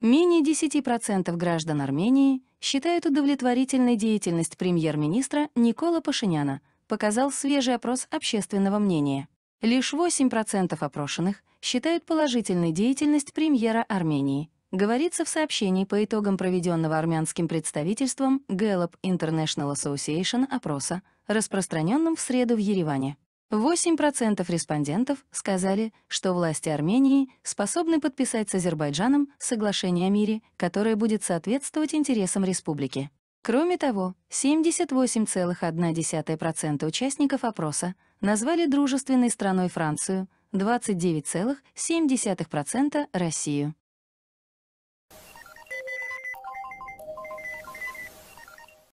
Менее 10% граждан Армении считают удовлетворительной деятельность премьер-министра Никола Пашиняна, показал свежий опрос общественного мнения. Лишь 8% опрошенных считают положительной деятельность премьера Армении, говорится в сообщении по итогам проведенного армянским представительством Gallup International Association опроса, распространенном в среду в Ереване. 8% респондентов сказали, что власти Армении способны подписать с Азербайджаном соглашение о мире, которое будет соответствовать интересам республики. Кроме того, 78,1% участников опроса назвали дружественной страной Францию, 29,7% — Россию.